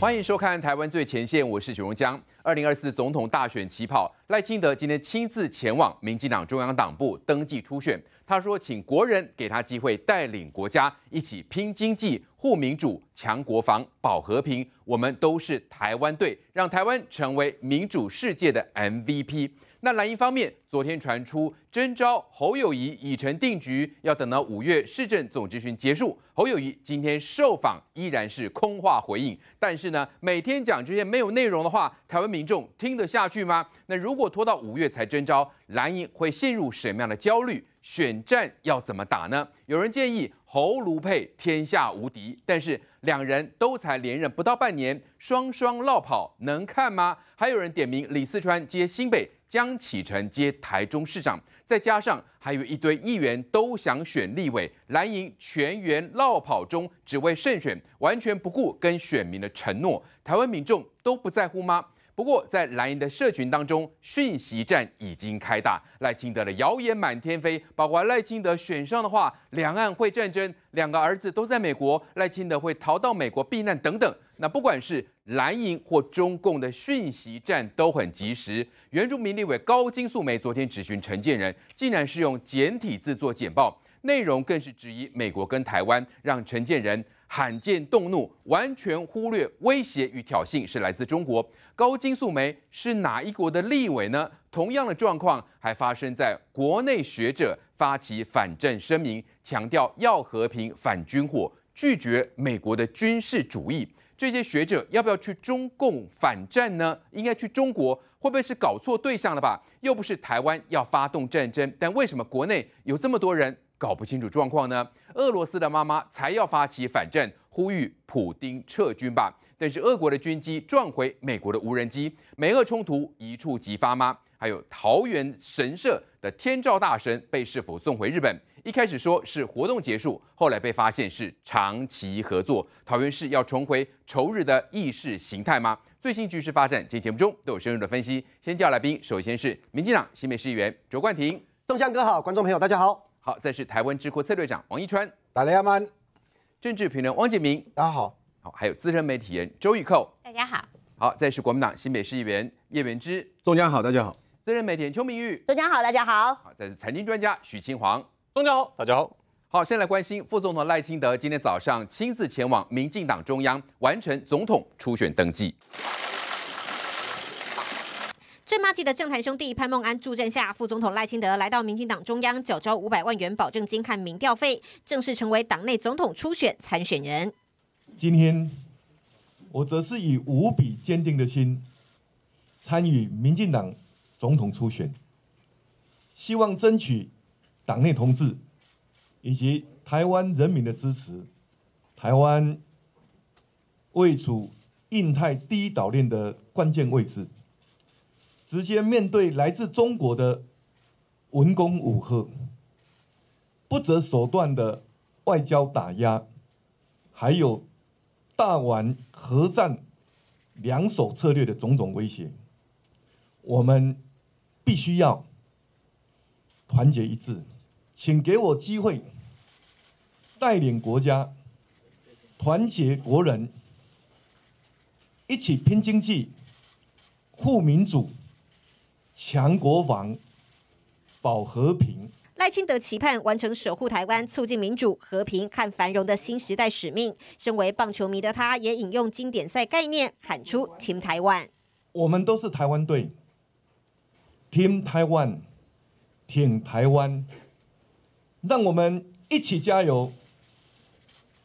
欢迎收看《台湾最前线》，我是许荣江。二零二四总统大选起跑，赖清德今天亲自前往民进党中央党部登记初选。他说：“请国人给他机会，带领国家一起拼经济、护民主、强国防、保和平。我们都是台湾队，让台湾成为民主世界的 MVP。”那蓝营方面，昨天传出征召侯友谊已成定局，要等到五月市政总咨询结束。侯友谊今天受访依然是空话回应，但是呢，每天讲这些没有内容的话，台湾民众听得下去吗？那如果拖到五月才征召，蓝营会陷入什么样的焦虑？选战要怎么打呢？有人建议。侯卢佩天下无敌，但是两人都才连任不到半年，双双落跑能看吗？还有人点名李四川接新北，江启臣接台中市长，再加上还有一堆议员都想选立委，蓝营全员落跑中，只为胜选，完全不顾跟选民的承诺，台湾民众都不在乎吗？不过，在蓝营的社群当中，讯息战已经开打，赖清德的谣言满天飞，包括赖清德选上的话，两岸会战争，两个儿子都在美国，赖清德会逃到美国避难等等。那不管是蓝营或中共的讯息战都很及时。原住民立委高金素梅昨天质询陈建仁，竟然是用简体字做简报，内容更是质疑美国跟台湾，让陈建仁。罕见动怒，完全忽略威胁与挑衅是来自中国。高金素梅是哪一国的立委呢？同样的状况还发生在国内学者发起反战声明，强调要和平、反军火、拒绝美国的军事主义。这些学者要不要去中共反战呢？应该去中国，会不会是搞错对象了吧？又不是台湾要发动战争，但为什么国内有这么多人？搞不清楚状况呢？俄罗斯的妈妈才要发起反战，呼吁普京撤军吧？但是俄国的军机撞回美国的无人机，美俄冲突一触即发吗？还有桃园神社的天照大神被是否送回日本？一开始说是活动结束，后来被发现是长期合作。桃园市要重回仇日的意识形态吗？最新局势发展，今节目中都有深入的分析。先叫来宾，首先是民进党新北市议员卓冠廷。东江哥好，观众朋友大家好。好，再是台湾智库策略长王一川，大家好；政治评论汪建明，大家好；好，还有资深媒体人周玉蔻，大家好；好，再是国民党新北市议员叶元之，中央好，大家好；资深媒体人邱明玉，中央好，大家好；好，再是财经专家许清煌，中央好，大家好。好，先来关心副总统赖清德今天早上亲自前往民进党中央完成总统初选登记。最骂街的政坛兄弟潘孟安助阵下，副总统赖清德来到民进党中央缴交五百万元保证金，看民调费，正式成为党内总统初选参选人。今天我则是以无比坚定的心参与民进党总统初选，希望争取党内同志以及台湾人民的支持。台湾位处印太第一岛链的关键位置。直接面对来自中国的文攻武赫，不择手段的外交打压，还有大玩核战两手策略的种种威胁，我们必须要团结一致。请给我机会，带领国家团结国人，一起拼经济、护民主。强国防，保和平。赖清德期盼完成守护台湾、促进民主、和平、和繁荣的新时代使命。身为棒球迷的他，也引用经典赛概念，喊出“ m 台湾”。我们都是台湾队，m 台湾，挺台湾，让我们一起加油，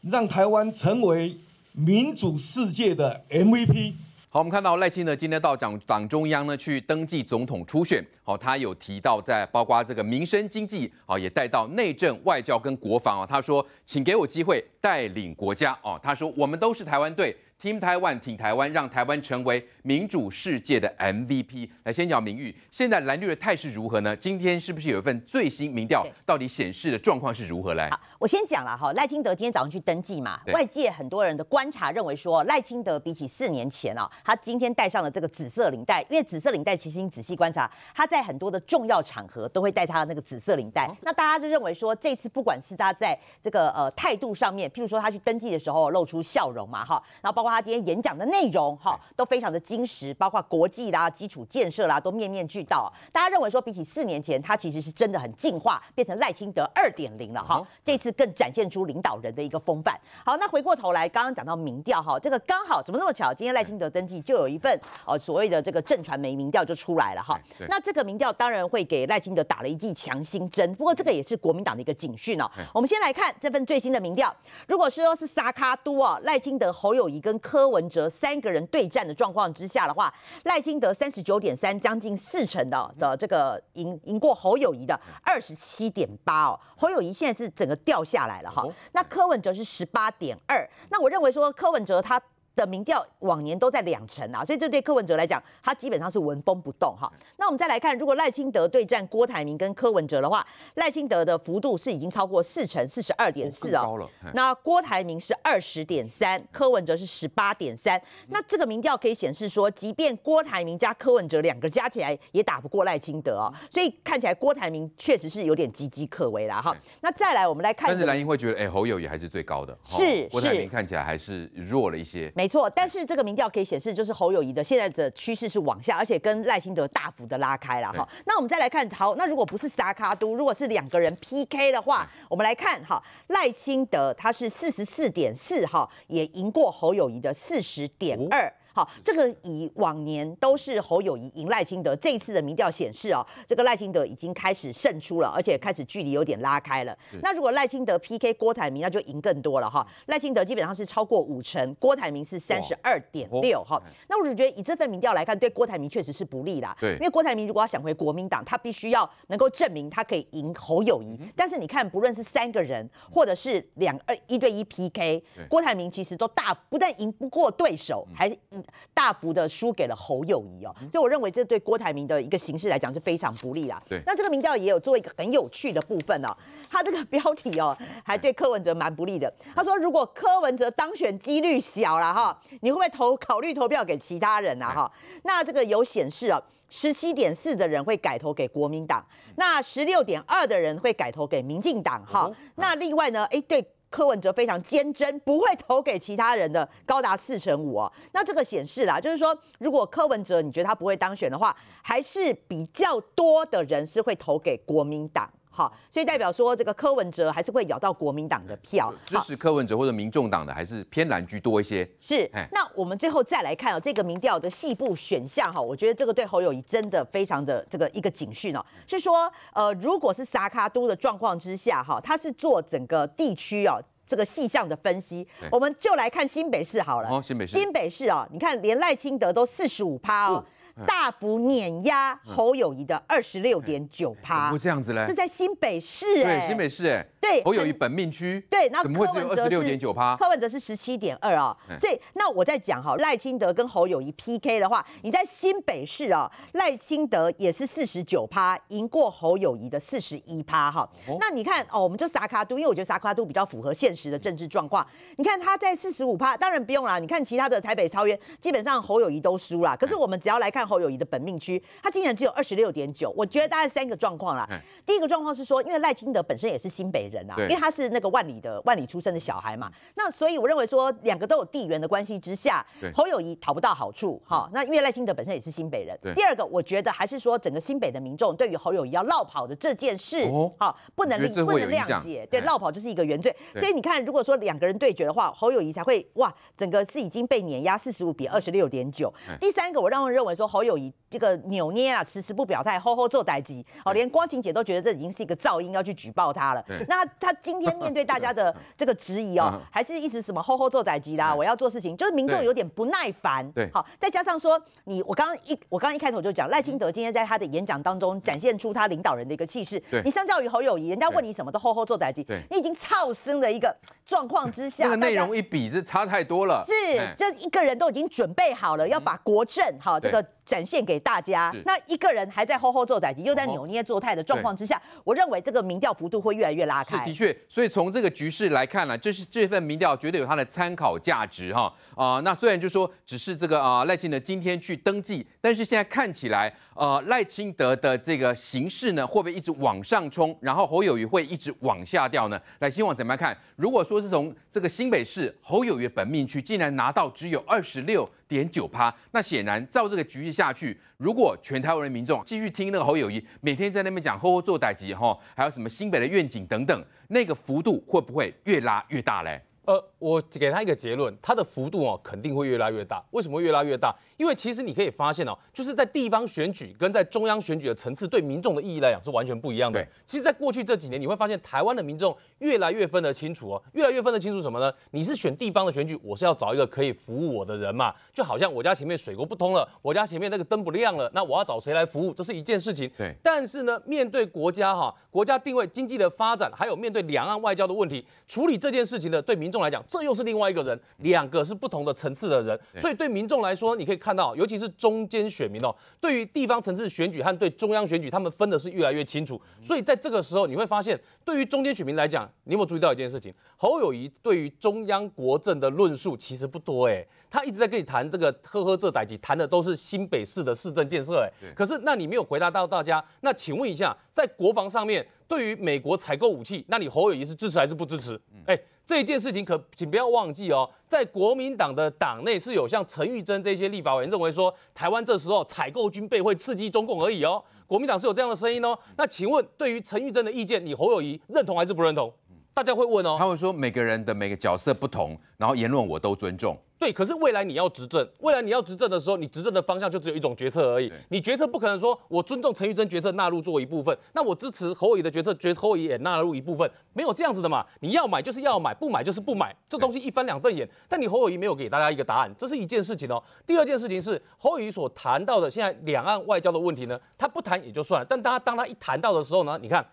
让台湾成为民主世界的 MVP。好，我们看到赖清德今天到党党中央呢去登记总统初选，好，他有提到在包括这个民生经济，好，也带到内政、外交跟国防啊，他说，请给我机会带领国家哦，他说，我们都是台湾队。挺台湾，挺台湾，让台湾成为民主世界的 MVP。来，先讲名誉。现在蓝绿的态势如何呢？今天是不是有一份最新民调，到底显示的状况是如何呢？好，我先讲了哈。赖清德今天早上去登记嘛，外界很多人的观察认为说，赖清德比起四年前啊，他今天戴上了这个紫色领带，因为紫色领带其实你仔细观察，他在很多的重要场合都会戴他的那个紫色领带。那大家就认为说，这次不管是他在这个呃态度上面，譬如说他去登记的时候露出笑容嘛，哈，然后包括。他今天演讲的内容哈都非常的精实，包括国际啦、基础建设啦，都面面俱到。大家认为说，比起四年前，他其实是真的很进化，变成赖清德二点零了哈。这次更展现出领导人的一个风范。好，那回过头来，刚刚讲到民调哈，这个刚好怎么那么巧？今天赖清德登记就有一份哦所谓的这个政传媒民调就出来了哈。那这个民调当然会给赖清德打了一剂强心针，不过这个也是国民党的一个警讯哦。我们先来看这份最新的民调，如果是说是撒卡都哦，赖清德、侯友谊跟。柯文哲三个人对战的状况之下的话，赖清德三十九点三，将近四成的的这个赢赢过侯友谊的二十七点八哦，侯友谊现在是整个掉下来了哈，那柯文哲是十八点二，那我认为说柯文哲他。的民调往年都在两成啊，所以这对柯文哲来讲，他基本上是纹风不动哈。那我们再来看，如果赖清德对战郭台铭跟柯文哲的话，赖清德的幅度是已经超过四成四十二点四哦，那郭台铭是二十点三，柯文哲是十八点三。那这个民调可以显示说，即便郭台铭加柯文哲两个加起来也打不过赖清德哦，所以看起来郭台铭确实是有点岌岌可危啦哈。那再来我们来看，但是蓝英会觉得，哎，侯友也还是最高的，是郭台铭看起来还是弱了一些。没错，但是这个民调可以显示，就是侯友谊的现在的趋势是往下，而且跟赖清德大幅的拉开了哈。那我们再来看，好，那如果不是沙卡都，如果是两个人 PK 的话，我们来看哈，赖清德他是四十四点四哈，也赢过侯友谊的四十点二。好，这个以往年都是侯友谊赢赖清德，这一次的民调显示哦，这个赖清德已经开始胜出了，而且开始距离有点拉开了。那如果赖清德 P K 郭台铭，那就赢更多了哈。赖清德基本上是超过五成，郭台铭是三十二点六哈。那我是觉得以这份民调来看，对郭台铭确实是不利啦。对，因为郭台铭如果要想回国民党，他必须要能够证明他可以赢侯友谊。但是你看，不论是三个人或者是两二一对一 P K，郭台铭其实都大不但赢不过对手，还大幅的输给了侯友谊哦，所以我认为这对郭台铭的一个形势来讲是非常不利啦。对，那这个民调也有做一个很有趣的部分哦，他这个标题哦还对柯文哲蛮不利的。他说如果柯文哲当选几率小了哈，你会不会投考虑投票给其他人啊？哈？那这个有显示哦，十七点四的人会改投给国民党，那十六点二的人会改投给民进党哈。那另外呢，哎对。柯文哲非常坚贞，不会投给其他人的，高达四成五哦。那这个显示啦，就是说，如果柯文哲你觉得他不会当选的话，还是比较多的人是会投给国民党。好，所以代表说这个柯文哲还是会咬到国民党的票，支持柯文哲或者民众党的还是偏蓝居多一些。是，那我们最后再来看哦，这个民调的细部选项哈，我觉得这个对侯友谊真的非常的这个一个警讯哦，是说呃，如果是撒卡都的状况之下哈，他是做整个地区哦这个细项的分析，我们就来看新北市好了。新北市，新北市哦，你看连赖清德都四十五趴。哦。大幅碾压侯友谊的二十六点九趴，不这样子嘞，这在新北市哎，新北市哎。对侯友谊本命区对，那柯文哲是二六点九趴，柯文哲是十七点二啊。所以那我在讲哈，赖清德跟侯友谊 PK 的话，你在新北市啊，赖清德也是四十九趴，赢过侯友谊的四十一趴哈。那你看哦，我们就撒卡度，因为我觉得撒卡度比较符合现实的政治状况。你看他在四十五趴，当然不用啦。你看其他的台北超越，基本上侯友谊都输啦。可是我们只要来看侯友谊的本命区，他竟然只有二十六点九，我觉得大概三个状况啦。第一个状况是说，因为赖清德本身也是新北。人啊，因为他是那个万里的万里出生的小孩嘛，那所以我认为说两个都有地缘的关系之下，侯友谊讨不到好处哈。那因为赖清德本身也是新北人，第二个我觉得还是说整个新北的民众对于侯友谊要绕跑的这件事，哈，不能不能谅解，对绕跑就是一个原罪。所以你看，如果说两个人对决的话，侯友谊才会哇，整个是已经被碾压四十五比二十六点九。第三个，我让我认为说侯友谊这个扭捏啊，迟迟不表态，吼吼做待机，哦，连光晴姐都觉得这已经是一个噪音要去举报他了，那。他今天面对大家的 这个质疑哦，还是一直什么厚厚做宰机啦，我要做事情，就是民众有点不耐烦。对，好，再加上说你，我刚刚一我刚刚一开头就讲赖清德今天在他的演讲当中展现出他领导人的一个气势。对，你相较于侯友谊，人家问你什么都厚厚做在机，你已经超生的一个状况之下，那个内容一比，是差太多了。是，这一个人都已经准备好了，要把国政哈这个。展现给大家，那一个人还在吼吼做姿态，又在扭捏做态的状况之下，我认为这个民调幅度会越来越拉开。是的确，所以从这个局势来看呢，就是这份民调绝对有它的参考价值哈啊。那虽然就说只是这个啊赖清德今天去登记，但是现在看起来。呃，赖清德的这个形势呢，会不会一直往上冲？然后侯友谊会一直往下掉呢？来，新望怎么样看？如果说是从这个新北市侯友谊本命区竟然拿到只有二十六点九趴，那显然照这个局势下去，如果全台湾的民众继续听那个侯友谊每天在那边讲“呵呵做代级”哈，还有什么新北的愿景等等，那个幅度会不会越拉越大嘞？呃。我给他一个结论，它的幅度哦肯定会越拉越大。为什么越拉越大？因为其实你可以发现哦，就是在地方选举跟在中央选举的层次，对民众的意义来讲是完全不一样的。其实，在过去这几年，你会发现台湾的民众越来越分得清楚哦，越来越分得清楚什么呢？你是选地方的选举，我是要找一个可以服务我的人嘛。就好像我家前面水沟不通了，我家前面那个灯不亮了，那我要找谁来服务？这是一件事情。对，但是呢，面对国家哈，国家定位、经济的发展，还有面对两岸外交的问题，处理这件事情的，对民众来讲。这又是另外一个人，两个是不同的层次的人，所以对民众来说，你可以看到，尤其是中间选民哦，对于地方层次选举和对中央选举，他们分的是越来越清楚。所以在这个时候，你会发现，对于中间选民来讲，你有有注意到一件事情：侯友谊对于中央国政的论述其实不多哎，他一直在跟你谈这个呵呵这歹几，谈的都是新北市的市政建设哎。可是那你没有回答到大家，那请问一下，在国防上面，对于美国采购武器，那你侯友谊是支持还是不支持？哎。这一件事情，可请不要忘记哦，在国民党的党内是有像陈玉珍这些立法委员认为说，台湾这时候采购军备会刺激中共而已哦，国民党是有这样的声音哦。那请问，对于陈玉珍的意见，你侯友谊认同还是不认同？大家会问哦，他会说每个人的每个角色不同，然后言论我都尊重。对，可是未来你要执政，未来你要执政的时候，你执政的方向就只有一种决策而已。你决策不可能说我尊重陈玉珍决策纳入做一部分，那我支持侯友的决策，决侯友也纳入一部分，没有这样子的嘛。你要买就是要买，不买就是不买，这东西一翻两瞪眼。但你侯友谊没有给大家一个答案，这是一件事情哦。第二件事情是侯友谊所谈到的现在两岸外交的问题呢，他不谈也就算了，但大家当他一谈到的时候呢，你看。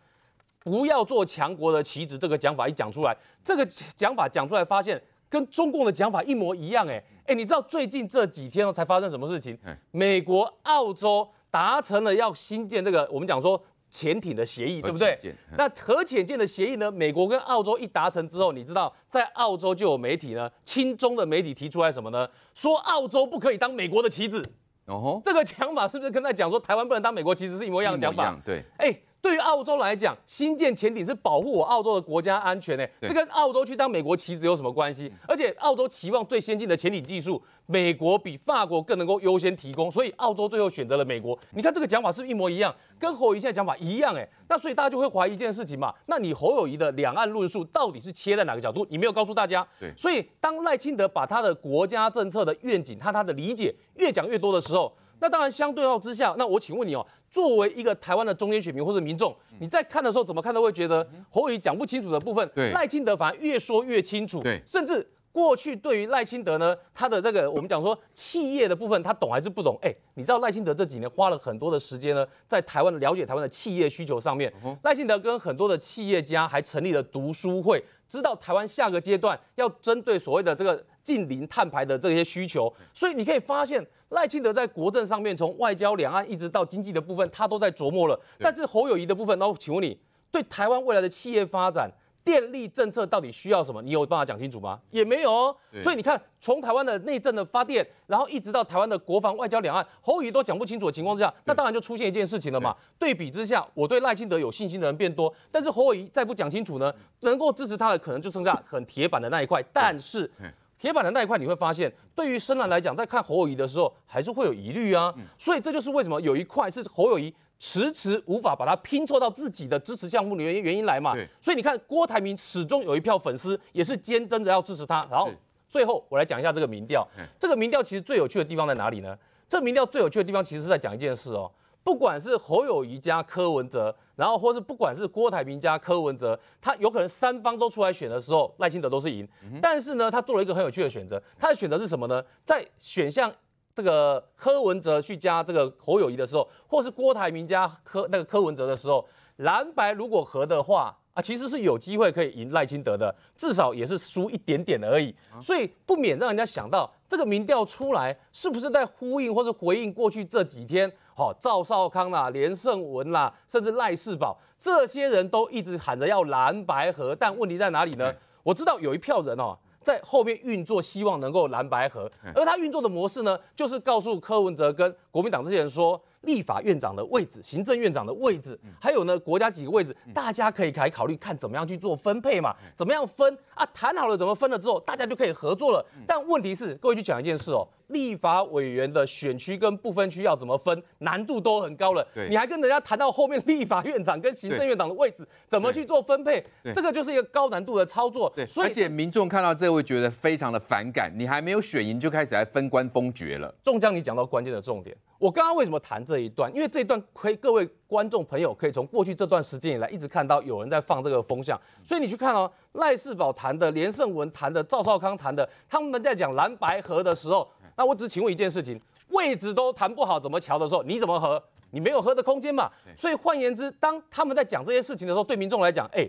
不要做强国的棋子，这个讲法一讲出来，这个讲法讲出来，发现跟中共的讲法一模一样。哎哎，你知道最近这几天才发生什么事情？美国、澳洲达成了要新建这个我们讲说潜艇的协议，对不对？那核潜舰的协议呢？美国跟澳洲一达成之后，你知道在澳洲就有媒体呢，亲中的媒体提出来什么呢？说澳洲不可以当美国的棋子。哦这个讲法是不是跟在讲说台湾不能当美国棋子是一模一样的讲法？对，哎。对于澳洲来讲，新建潜艇是保护我澳洲的国家安全，哎，这跟澳洲去当美国棋子有什么关系？而且澳洲期望最先进的潜艇技术，美国比法国更能够优先提供，所以澳洲最后选择了美国。你看这个讲法是不是一模一样，跟侯友谊讲法一样，哎，那所以大家就会怀疑一件事情嘛，那你侯友谊的两岸论述到底是切在哪个角度？你没有告诉大家。所以当赖清德把他的国家政策的愿景和他的理解越讲越多的时候。那当然，相对照之下，那我请问你哦，作为一个台湾的中间选民或者民众，你在看的时候，怎么看都会觉得侯友讲不清楚的部分，赖清德反而越说越清楚，甚至。过去对于赖清德呢，他的这个我们讲说企业的部分，他懂还是不懂？哎，你知道赖清德这几年花了很多的时间呢，在台湾了解台湾的企业需求上面。赖清德跟很多的企业家还成立了读书会，知道台湾下个阶段要针对所谓的这个近邻碳排的这些需求，所以你可以发现赖清德在国政上面，从外交、两岸一直到经济的部分，他都在琢磨了。但是侯友谊的部分，那我请问你对台湾未来的企业发展？电力政策到底需要什么？你有办法讲清楚吗？也没有哦。所以你看，从台湾的内政的发电，然后一直到台湾的国防、外交、两岸，侯乙都讲不清楚的情况之下，那当然就出现一件事情了嘛。对比之下，我对赖清德有信心的人变多，但是侯乙再不讲清楚呢，能够支持他的可能就剩下很铁板的那一块。但是，铁板的那一块，你会发现，对于深蓝来讲，在看侯友谊的时候，还是会有疑虑啊。所以这就是为什么有一块是侯友谊。迟迟无法把它拼凑到自己的支持项目里原原因来嘛，所以你看郭台铭始终有一票粉丝，也是坚贞着要支持他。然后最后我来讲一下这个民调，这个民调其实最有趣的地方在哪里呢？这民调最有趣的地方其实是在讲一件事哦，不管是侯友谊加柯文哲，然后或是不管是郭台铭加柯文哲，他有可能三方都出来选的时候，赖清德都是赢。但是呢，他做了一个很有趣的选择，他的选择是什么呢？在选项。这个柯文哲去加这个侯友谊的时候，或是郭台铭加柯那个柯文哲的时候，蓝白如果合的话啊，其实是有机会可以赢赖清德的，至少也是输一点点而已。所以不免让人家想到，这个民调出来是不是在呼应或是回应过去这几天？好，赵少康啦、连胜文啦，甚至赖世宝这些人都一直喊着要蓝白合，但问题在哪里呢？我知道有一票人哦。在后面运作，希望能够蓝白合，而他运作的模式呢，就是告诉柯文哲跟国民党这些人说。立法院长的位置、行政院长的位置，还有呢国家几个位置，大家可以来考虑看怎么样去做分配嘛？怎么样分啊？谈好了怎么分了之后，大家就可以合作了。但问题是，各位去讲一件事哦，立法委员的选区跟不分区要怎么分，难度都很高了。你还跟人家谈到后面立法院长跟行政院长的位置怎么去做分配，这个就是一个高难度的操作。对，而且民众看到这位觉得非常的反感，你还没有选赢就开始来分官封爵了。中将，你讲到关键的重点。我刚刚为什么谈这一段？因为这一段可以，各位观众朋友可以从过去这段时间以来一直看到有人在放这个风向，所以你去看哦，赖世宝谈的、连胜文谈的、赵少康谈的，他们在讲蓝白合的时候，那我只请问一件事情，位置都谈不好，怎么桥的时候你怎么合？你没有合的空间嘛？所以换言之，当他们在讲这些事情的时候，对民众来讲，哎。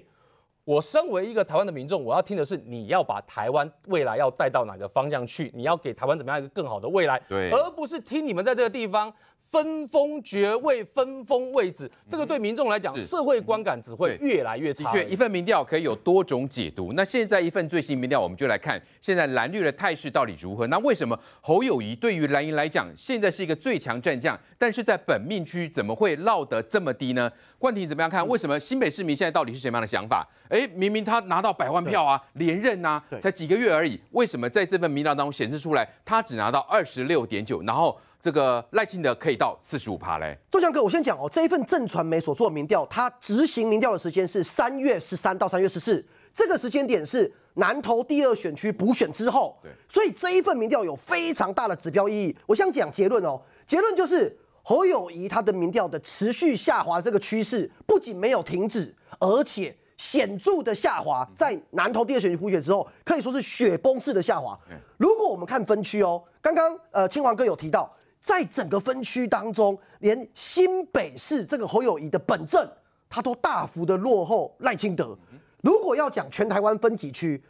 我身为一个台湾的民众，我要听的是你要把台湾未来要带到哪个方向去，你要给台湾怎么样一个更好的未来，而不是听你们在这个地方。分封爵位，分封位置，这个对民众来讲，社会观感只会越来越差。的确，一份民调可以有多种解读。那现在一份最新民调，我们就来看现在蓝绿的态势到底如何。那为什么侯友谊对于蓝营来讲，现在是一个最强战将，但是在本命区怎么会落得这么低呢？冠廷怎么样看？为什么新北市民现在到底是什么样的想法？哎，明明他拿到百万票啊，连任啊，才几个月而已，为什么在这份民调当中显示出来，他只拿到二十六点九，然后？这个赖清德可以到四十五趴嘞，周强哥，我先讲哦，这一份正传媒所做的民调，他执行民调的时间是三月十三到三月十四，这个时间点是南投第二选区补选之后，对，所以这一份民调有非常大的指标意义。我想讲结论哦，结论就是侯友谊他的民调的持续下滑这个趋势，不仅没有停止，而且显著的下滑，在南投第二选区补选之后，可以说是雪崩式的下滑。如果我们看分区哦，刚刚呃，清华哥有提到。在整个分区当中，连新北市这个侯友谊的本镇，他都大幅的落后赖清德。如果要讲全台湾分级区，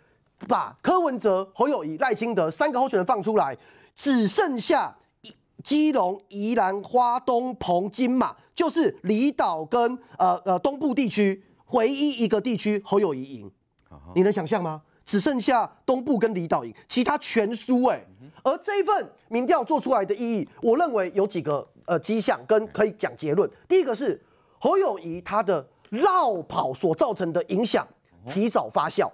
把柯文哲、侯友谊、赖清德三个候选人放出来，只剩下基隆、宜兰、花东、澎金马，就是离岛跟呃呃东部地区唯一一个地区侯友谊赢，你能想象吗？只剩下东部跟李道英，其他全输哎。而这一份民调做出来的意义，我认为有几个呃迹象跟可以讲结论。第一个是侯友谊他的绕跑所造成的影响提早发酵。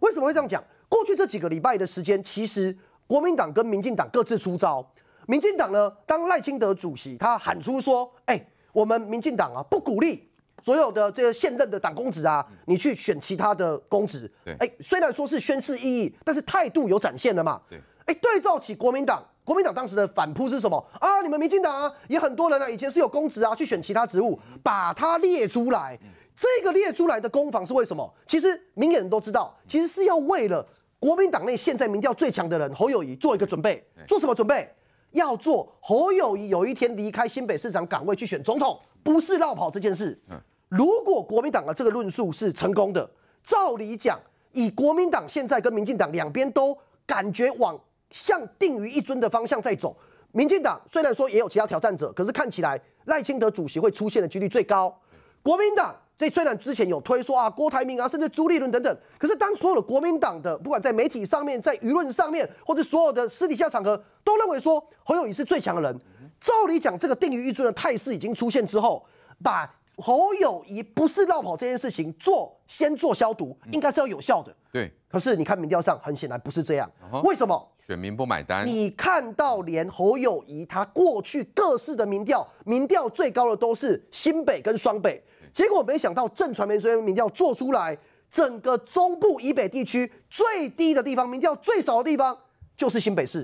为什么会这样讲？过去这几个礼拜的时间，其实国民党跟民进党各自出招。民进党呢，当赖清德主席他喊出说：“哎，我们民进党啊，不鼓励。”所有的这个现任的党公职啊，你去选其他的公职。对，哎，虽然说是宣誓意义，但是态度有展现的嘛。对，哎，对照起国民党，国民党当时的反扑是什么啊？你们民进党啊，也很多人啊，以前是有公职啊，去选其他职务，把它列出来。这个列出来的攻防是为什么？其实明眼人都知道，其实是要为了国民党内现在民调最强的人侯友谊做一个准备。做什么准备？要做侯友谊有一天离开新北市长岗位去选总统，不是绕跑这件事。嗯。如果国民党的这个论述是成功的，照理讲，以国民党现在跟民进党两边都感觉往向定于一尊的方向在走。民进党虽然说也有其他挑战者，可是看起来赖清德主席会出现的几率最高。国民党这虽然之前有推说啊，郭台铭啊，甚至朱立伦等等，可是当所有的国民党的不管在媒体上面、在舆论上面，或者所有的私底下场合都认为说侯友宜是最强的人，照理讲，这个定于一尊的态势已经出现之后，把。侯友谊不是绕跑这件事情，做先做消毒，应该是要有效的。对。可是你看民调上，很显然不是这样。为什么？选民不买单。你看到连侯友谊他过去各市的民调，民调最高的都是新北跟双北，结果没想到正传媒虽民调做出来，整个中部以北地区最低的地方，民调最少的地方就是新北市。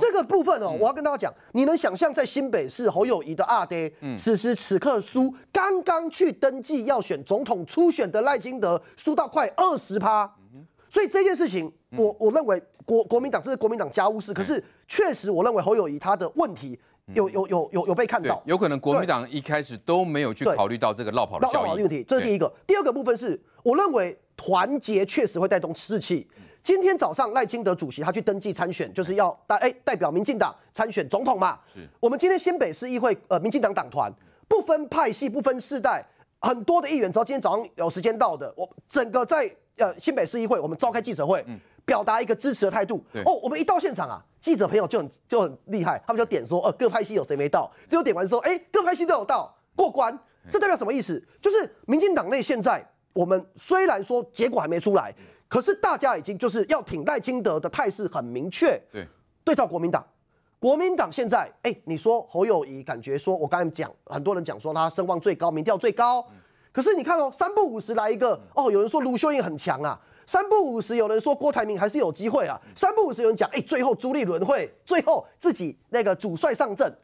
这个部分哦，我要跟大家讲，你能想象在新北市侯友谊的阿爹，此时此刻输，刚刚去登记要选总统初选的赖清德，输到快二十趴。所以这件事情，我我认为国国民党这是国民党家务事，可是确实我认为侯友谊他的问题有有有有有被看到，有可能国民党一开始都没有去考虑到这个绕跑的效应。这是第一个，第二个部分是，我认为团结确实会带动士气。今天早上赖清德主席他去登记参选，就是要代哎代表民进党参选总统嘛。是，我们今天新北市议会呃民进党党团不分派系不分世代，很多的议员，只要今天早上有时间到的，我整个在呃新北市议会我们召开记者会，表达一个支持的态度。哦，我们一到现场啊，记者朋友就很就很厉害，他们就点说，呃各派系有谁没到？只有点完说，哎各派系都有到过关，这代表什么意思？就是民进党内现在我们虽然说结果还没出来。可是大家已经就是要挺赖清德的态势很明确。对，对照国民党，国民党现在哎，你说侯友谊感觉说，我刚才讲很多人讲说他声望最高，民调最高。可是你看哦，三不五十来一个哦，有人说卢秀英很强啊，三不五十有人说郭台铭还是有机会啊，三不五十有人讲哎，最后朱立伦会最后自己那个主帅上阵。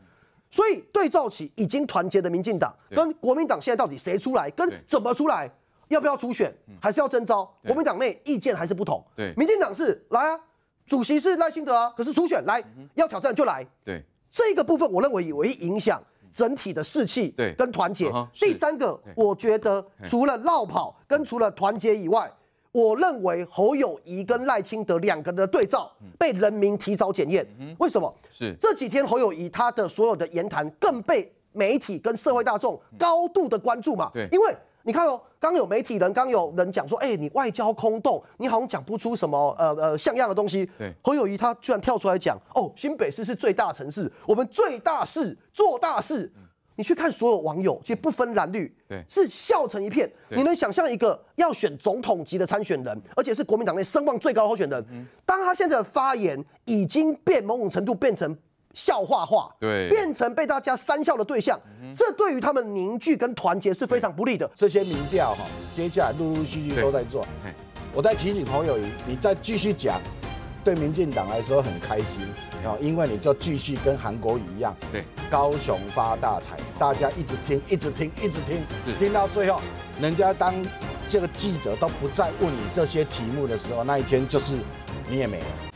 所以对照起已经团结的民进党跟国民党，现在到底谁出来，跟怎么出来？要不要初选，还是要征召？国民党内意见还是不同。对，民进党是来啊，主席是赖清德啊，可是初选来要挑战就来。对，这个部分我认为有影响整体的士气跟团结。第三个，我觉得除了绕跑跟除了团结以外，我认为侯友谊跟赖清德两个人的对照被人民提早检验。为什么？是这几天侯友谊他的所有的言谈更被媒体跟社会大众高度的关注嘛？对，因为。你看哦，刚有媒体人，刚有人讲说，哎，你外交空洞，你好像讲不出什么，呃呃，像样的东西。对，侯友谊他居然跳出来讲，哦，新北市是最大城市，我们最大事做大事。你去看所有网友，其实不分蓝绿，对，是笑成一片。你能想象一个要选总统级的参选人，而且是国民党内声望最高的候选人，当他现在的发言已经变某种程度变成。笑话化，对，变成被大家三笑的对象，这对于他们凝聚跟团结是非常不利的。这些民调哈，接下来陆陆续续都在做。我在提醒朋友你再继续讲，对民进党来说很开心啊，因为你就继续跟韩国一样，对，高雄发大财，大家一直听，一直听，一直听，听到最后，人家当这个记者都不再问你这些题目的时候，那一天就是你也没了。